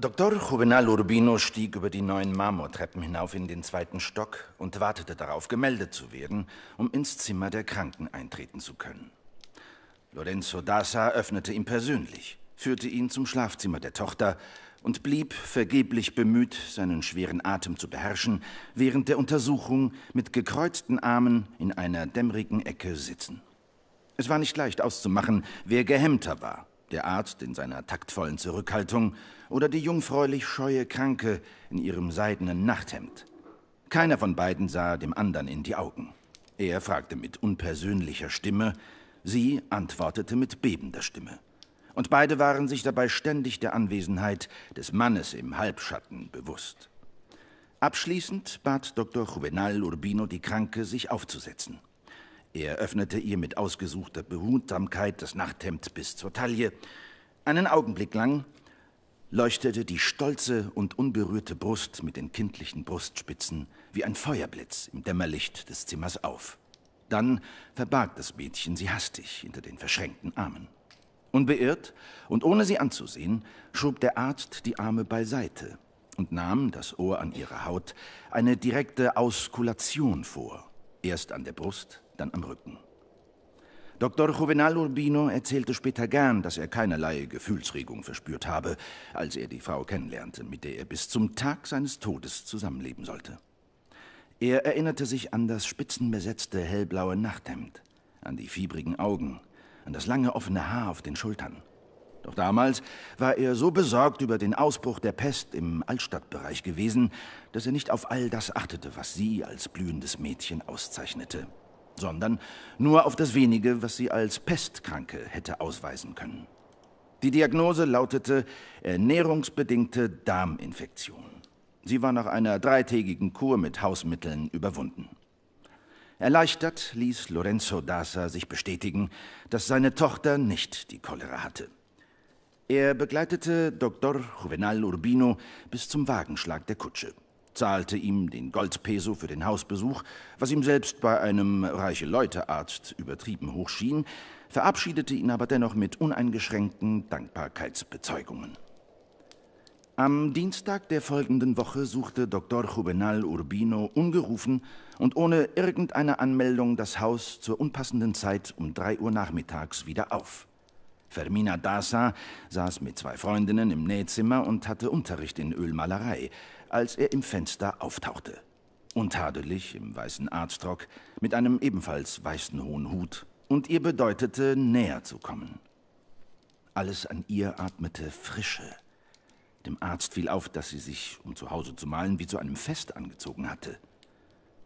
Dr. Juvenal Urbino stieg über die neuen Marmortreppen hinauf in den zweiten Stock und wartete darauf, gemeldet zu werden, um ins Zimmer der Kranken eintreten zu können. Lorenzo Dasa öffnete ihm persönlich, führte ihn zum Schlafzimmer der Tochter und blieb vergeblich bemüht, seinen schweren Atem zu beherrschen, während der Untersuchung mit gekreuzten Armen in einer dämmerigen Ecke sitzen. Es war nicht leicht auszumachen, wer gehemmter war der Arzt in seiner taktvollen Zurückhaltung oder die jungfräulich scheue Kranke in ihrem seidenen Nachthemd. Keiner von beiden sah dem anderen in die Augen. Er fragte mit unpersönlicher Stimme, sie antwortete mit bebender Stimme. Und beide waren sich dabei ständig der Anwesenheit des Mannes im Halbschatten bewusst. Abschließend bat Dr. Juvenal Urbino die Kranke, sich aufzusetzen. Er öffnete ihr mit ausgesuchter Behutsamkeit das Nachthemd bis zur Taille. Einen Augenblick lang leuchtete die stolze und unberührte Brust mit den kindlichen Brustspitzen wie ein Feuerblitz im Dämmerlicht des Zimmers auf. Dann verbarg das Mädchen sie hastig hinter den verschränkten Armen. Unbeirrt und ohne sie anzusehen, schob der Arzt die Arme beiseite und nahm, das Ohr an ihrer Haut, eine direkte Auskulation vor. Erst an der Brust, dann am Rücken. Dr. Juvenal Urbino erzählte später gern, dass er keinerlei Gefühlsregung verspürt habe, als er die Frau kennenlernte, mit der er bis zum Tag seines Todes zusammenleben sollte. Er erinnerte sich an das spitzenbesetzte hellblaue Nachthemd, an die fiebrigen Augen, an das lange offene Haar auf den Schultern. Doch damals war er so besorgt über den Ausbruch der Pest im Altstadtbereich gewesen, dass er nicht auf all das achtete, was sie als blühendes Mädchen auszeichnete sondern nur auf das wenige, was sie als Pestkranke hätte ausweisen können. Die Diagnose lautete ernährungsbedingte Darminfektion. Sie war nach einer dreitägigen Kur mit Hausmitteln überwunden. Erleichtert ließ Lorenzo Dasa sich bestätigen, dass seine Tochter nicht die Cholera hatte. Er begleitete Dr. Juvenal Urbino bis zum Wagenschlag der Kutsche zahlte ihm den Goldpeso für den Hausbesuch, was ihm selbst bei einem reiche Leute-Arzt übertrieben hoch schien, verabschiedete ihn aber dennoch mit uneingeschränkten Dankbarkeitsbezeugungen. Am Dienstag der folgenden Woche suchte Dr. Juvenal Urbino ungerufen und ohne irgendeine Anmeldung das Haus zur unpassenden Zeit um drei Uhr nachmittags wieder auf. Fermina Dasa saß mit zwei Freundinnen im Nähzimmer und hatte Unterricht in Ölmalerei als er im Fenster auftauchte. Untadelig, im weißen Arztrock, mit einem ebenfalls weißen hohen Hut, und ihr bedeutete, näher zu kommen. Alles an ihr atmete Frische. Dem Arzt fiel auf, dass sie sich, um zu Hause zu malen, wie zu einem Fest angezogen hatte.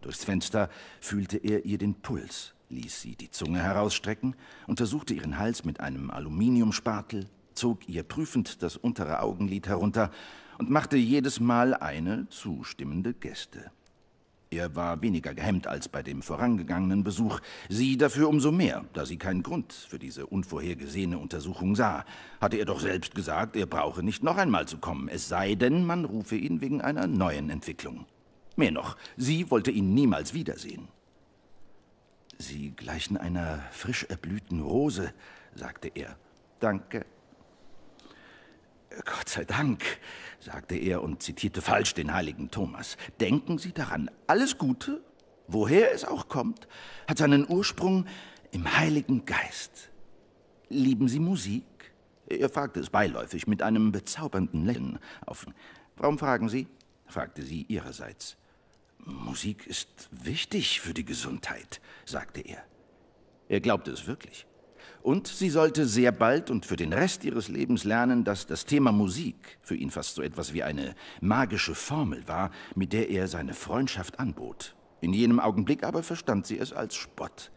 Durchs Fenster fühlte er ihr den Puls, ließ sie die Zunge herausstrecken, untersuchte ihren Hals mit einem Aluminiumspatel zog ihr prüfend das untere Augenlid herunter und machte jedes Mal eine zustimmende Geste. Er war weniger gehemmt als bei dem vorangegangenen Besuch, sie dafür umso mehr, da sie keinen Grund für diese unvorhergesehene Untersuchung sah. Hatte er doch selbst gesagt, er brauche nicht noch einmal zu kommen, es sei denn, man rufe ihn wegen einer neuen Entwicklung. Mehr noch, sie wollte ihn niemals wiedersehen. Sie gleichen einer frisch erblühten Rose, sagte er. Danke, Gott sei Dank, sagte er und zitierte falsch den heiligen Thomas. Denken Sie daran, alles Gute, woher es auch kommt, hat seinen Ursprung im Heiligen Geist. Lieben Sie Musik? Er fragte es beiläufig mit einem bezaubernden Lächeln auf. Warum fragen Sie? fragte sie ihrerseits. Musik ist wichtig für die Gesundheit, sagte er. Er glaubte es wirklich. Und sie sollte sehr bald und für den Rest ihres Lebens lernen, dass das Thema Musik für ihn fast so etwas wie eine magische Formel war, mit der er seine Freundschaft anbot. In jenem Augenblick aber verstand sie es als Spott.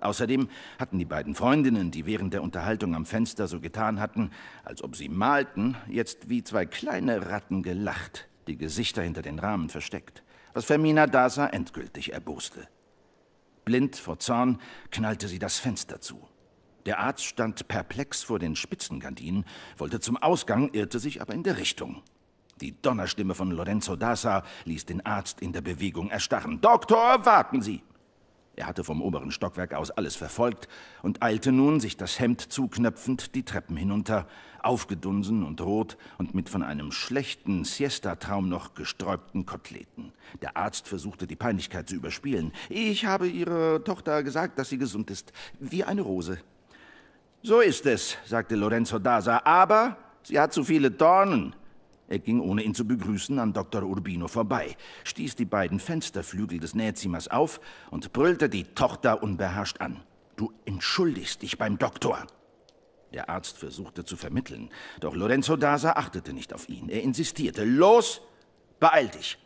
Außerdem hatten die beiden Freundinnen, die während der Unterhaltung am Fenster so getan hatten, als ob sie malten, jetzt wie zwei kleine Ratten gelacht, die Gesichter hinter den Rahmen versteckt, was Fermina Dasa endgültig erboste. Blind vor Zorn knallte sie das Fenster zu. Der Arzt stand perplex vor den Spitzengardinen, wollte zum Ausgang, irrte sich aber in der Richtung. Die Donnerstimme von Lorenzo Dassa ließ den Arzt in der Bewegung erstarren. Doktor, warten Sie! Er hatte vom oberen Stockwerk aus alles verfolgt und eilte nun, sich das Hemd zuknöpfend, die Treppen hinunter, aufgedunsen und rot und mit von einem schlechten Siesta-Traum noch gesträubten Koteletten. Der Arzt versuchte, die Peinlichkeit zu überspielen. Ich habe Ihrer Tochter gesagt, dass sie gesund ist, wie eine Rose. So ist es, sagte Lorenzo Daza, aber sie hat zu viele Dornen. Er ging, ohne ihn zu begrüßen, an Dr. Urbino vorbei, stieß die beiden Fensterflügel des Nähzimmers auf und brüllte die Tochter unbeherrscht an. Du entschuldigst dich beim Doktor. Der Arzt versuchte zu vermitteln, doch Lorenzo Daza achtete nicht auf ihn. Er insistierte. Los, beeil dich.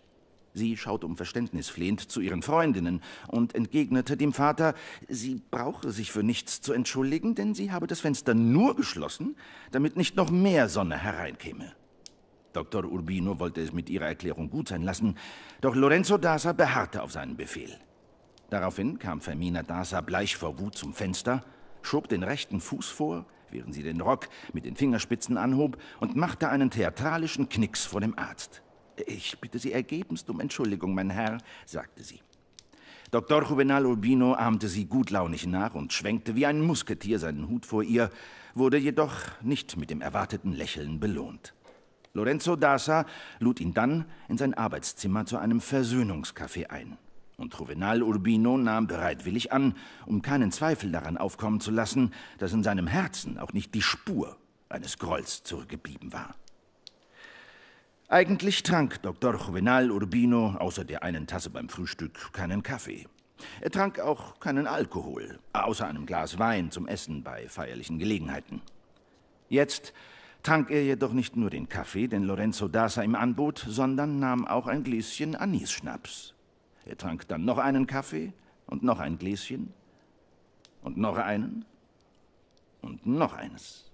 Sie schaut um Verständnis flehend zu ihren Freundinnen und entgegnete dem Vater, sie brauche sich für nichts zu entschuldigen, denn sie habe das Fenster nur geschlossen, damit nicht noch mehr Sonne hereinkäme. Dr. Urbino wollte es mit ihrer Erklärung gut sein lassen, doch Lorenzo Dasa beharrte auf seinen Befehl. Daraufhin kam Fermina Dasa bleich vor Wut zum Fenster, schob den rechten Fuß vor, während sie den Rock mit den Fingerspitzen anhob und machte einen theatralischen Knicks vor dem Arzt. Ich bitte Sie ergebenst um Entschuldigung, mein Herr, sagte sie. Dr. Juvenal Urbino ahmte sie gutlaunig nach und schwenkte wie ein Musketier seinen Hut vor ihr, wurde jedoch nicht mit dem erwarteten Lächeln belohnt. Lorenzo Dasa lud ihn dann in sein Arbeitszimmer zu einem Versöhnungskaffee ein. Und Juvenal Urbino nahm bereitwillig an, um keinen Zweifel daran aufkommen zu lassen, dass in seinem Herzen auch nicht die Spur eines Grolls zurückgeblieben war. Eigentlich trank Dr. Juvenal Urbino außer der einen Tasse beim Frühstück keinen Kaffee. Er trank auch keinen Alkohol, außer einem Glas Wein zum Essen bei feierlichen Gelegenheiten. Jetzt trank er jedoch nicht nur den Kaffee, den Lorenzo Dasa ihm anbot, sondern nahm auch ein Gläschen Anisschnaps. Er trank dann noch einen Kaffee und noch ein Gläschen und noch einen und noch eines.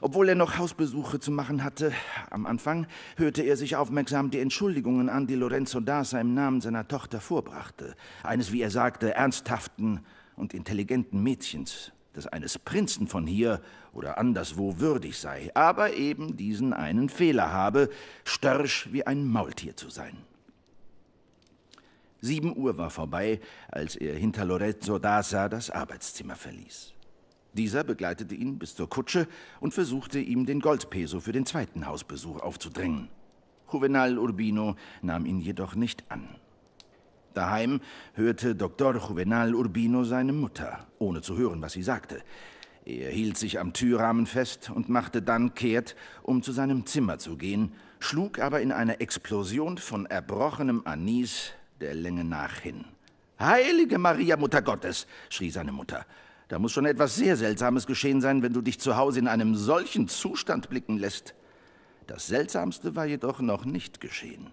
Obwohl er noch Hausbesuche zu machen hatte, am Anfang hörte er sich aufmerksam die Entschuldigungen an, die Lorenzo Dasa im Namen seiner Tochter vorbrachte, eines, wie er sagte, ernsthaften und intelligenten Mädchens, das eines Prinzen von hier oder anderswo würdig sei, aber eben diesen einen Fehler habe, störrisch wie ein Maultier zu sein. Sieben Uhr war vorbei, als er hinter Lorenzo Dasa das Arbeitszimmer verließ. Dieser begleitete ihn bis zur Kutsche und versuchte ihm den Goldpeso für den zweiten Hausbesuch aufzudrängen. Juvenal Urbino nahm ihn jedoch nicht an. Daheim hörte Dr. Juvenal Urbino seine Mutter, ohne zu hören, was sie sagte. Er hielt sich am Türrahmen fest und machte dann kehrt, um zu seinem Zimmer zu gehen, schlug aber in einer Explosion von erbrochenem Anis der Länge nach hin. Heilige Maria, Mutter Gottes! schrie seine Mutter. Da muss schon etwas sehr Seltsames geschehen sein, wenn du dich zu Hause in einem solchen Zustand blicken lässt. Das Seltsamste war jedoch noch nicht geschehen.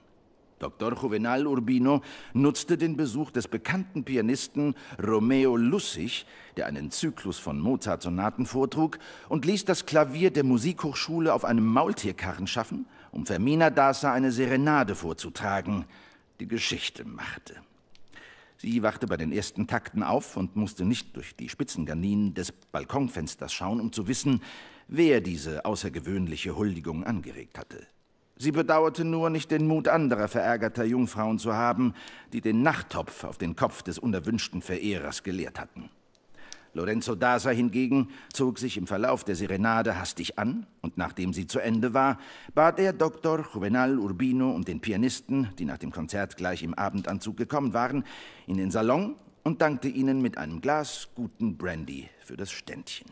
Dr. Juvenal Urbino nutzte den Besuch des bekannten Pianisten Romeo Lussig, der einen Zyklus von Mozart-Sonaten vortrug, und ließ das Klavier der Musikhochschule auf einem Maultierkarren schaffen, um Fermina Dasa eine Serenade vorzutragen, die Geschichte machte. Sie wachte bei den ersten Takten auf und musste nicht durch die Spitzengarninen des Balkonfensters schauen, um zu wissen, wer diese außergewöhnliche Huldigung angeregt hatte. Sie bedauerte nur, nicht den Mut anderer verärgerter Jungfrauen zu haben, die den Nachttopf auf den Kopf des unerwünschten Verehrers geleert hatten. Lorenzo Dasa hingegen zog sich im Verlauf der Serenade hastig an und nachdem sie zu Ende war, bat er Dr. Juvenal Urbino und den Pianisten, die nach dem Konzert gleich im Abendanzug gekommen waren, in den Salon und dankte ihnen mit einem Glas guten Brandy für das Ständchen.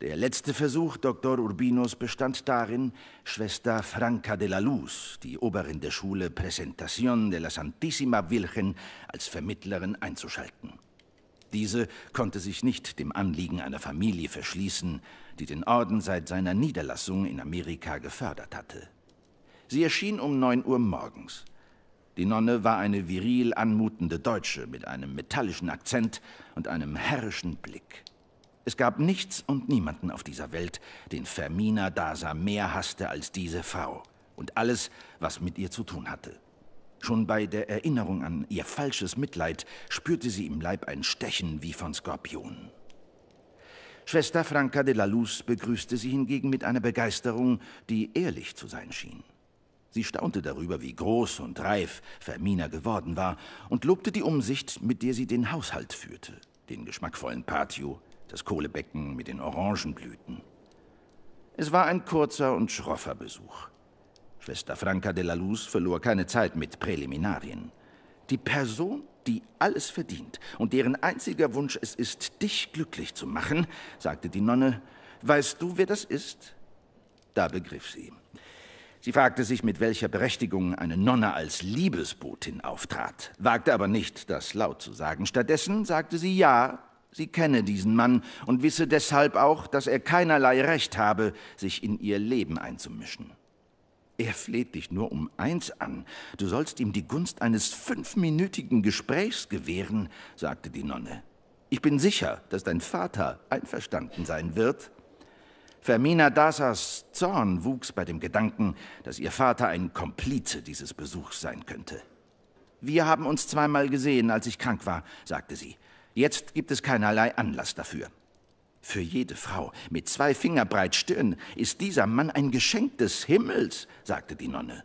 Der letzte Versuch Dr. Urbinos bestand darin, Schwester Franca de la Luz, die Oberin der Schule Presentación de la Santísima Virgen, als Vermittlerin einzuschalten. Diese konnte sich nicht dem Anliegen einer Familie verschließen, die den Orden seit seiner Niederlassung in Amerika gefördert hatte. Sie erschien um 9 Uhr morgens. Die Nonne war eine viril anmutende Deutsche mit einem metallischen Akzent und einem herrischen Blick. Es gab nichts und niemanden auf dieser Welt, den Fermina Dasa mehr hasste als diese Frau und alles, was mit ihr zu tun hatte. Schon bei der Erinnerung an ihr falsches Mitleid spürte sie im Leib ein Stechen wie von Skorpionen. Schwester Franca de la Luz begrüßte sie hingegen mit einer Begeisterung, die ehrlich zu sein schien. Sie staunte darüber, wie groß und reif Fermina geworden war und lobte die Umsicht, mit der sie den Haushalt führte, den geschmackvollen Patio, das Kohlebecken mit den Orangenblüten. Es war ein kurzer und schroffer Besuch. Schwester Franca de la Luz verlor keine Zeit mit Präliminarien. Die Person, die alles verdient und deren einziger Wunsch es ist, dich glücklich zu machen, sagte die Nonne, weißt du, wer das ist? Da begriff sie. Sie fragte sich, mit welcher Berechtigung eine Nonne als Liebesbotin auftrat, wagte aber nicht, das laut zu sagen. Stattdessen sagte sie ja, sie kenne diesen Mann und wisse deshalb auch, dass er keinerlei Recht habe, sich in ihr Leben einzumischen. Er fleht dich nur um eins an. Du sollst ihm die Gunst eines fünfminütigen Gesprächs gewähren, sagte die Nonne. Ich bin sicher, dass dein Vater einverstanden sein wird. Fermina Dasas Zorn wuchs bei dem Gedanken, dass ihr Vater ein Komplize dieses Besuchs sein könnte. Wir haben uns zweimal gesehen, als ich krank war, sagte sie. Jetzt gibt es keinerlei Anlass dafür. Für jede Frau mit zwei Fingerbreit Stirn ist dieser Mann ein Geschenk des Himmels, sagte die Nonne.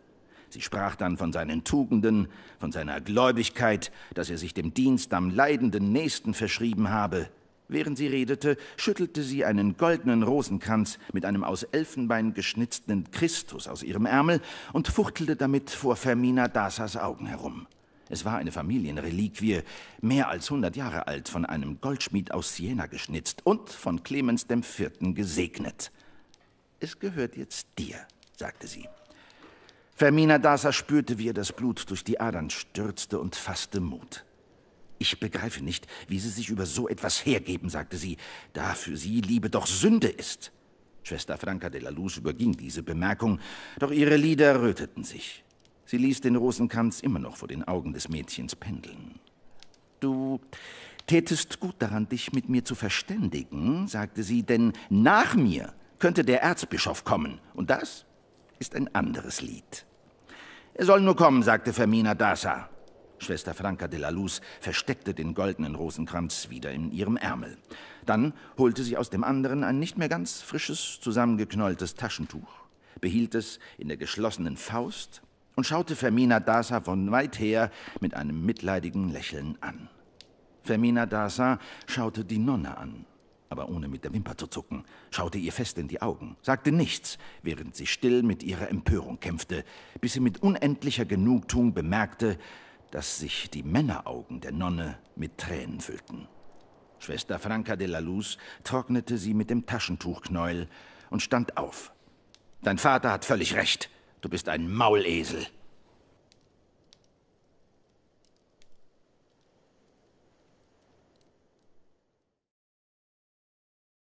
Sie sprach dann von seinen Tugenden, von seiner Gläubigkeit, dass er sich dem Dienst am leidenden Nächsten verschrieben habe. Während sie redete, schüttelte sie einen goldenen Rosenkranz mit einem aus Elfenbein geschnitzten Christus aus ihrem Ärmel und fuchtelte damit vor Fermina Dasas Augen herum. Es war eine Familienreliquie, mehr als hundert Jahre alt, von einem Goldschmied aus Siena geschnitzt und von Clemens IV. gesegnet. Es gehört jetzt dir, sagte sie. Fermina Dasa spürte, wie ihr das Blut durch die Adern stürzte und fasste Mut. Ich begreife nicht, wie Sie sich über so etwas hergeben, sagte sie, da für Sie Liebe doch Sünde ist. Schwester Franca de la Luz überging diese Bemerkung, doch ihre Lieder röteten sich. Sie ließ den Rosenkranz immer noch vor den Augen des Mädchens pendeln. Du tätest gut daran, dich mit mir zu verständigen, sagte sie, denn nach mir könnte der Erzbischof kommen, und das ist ein anderes Lied. Er soll nur kommen, sagte Fermina Dasa. Schwester Franca de la Luz versteckte den goldenen Rosenkranz wieder in ihrem Ärmel. Dann holte sie aus dem anderen ein nicht mehr ganz frisches, zusammengeknolltes Taschentuch, behielt es in der geschlossenen Faust und schaute Fermina Dasa von weit her mit einem mitleidigen Lächeln an. Fermina Dasa schaute die Nonne an, aber ohne mit der Wimper zu zucken, schaute ihr fest in die Augen, sagte nichts, während sie still mit ihrer Empörung kämpfte, bis sie mit unendlicher Genugtuung bemerkte, dass sich die Männeraugen der Nonne mit Tränen füllten. Schwester Franca de la Luz trocknete sie mit dem Taschentuchknäuel und stand auf. Dein Vater hat völlig recht, Du bist ein Maulesel.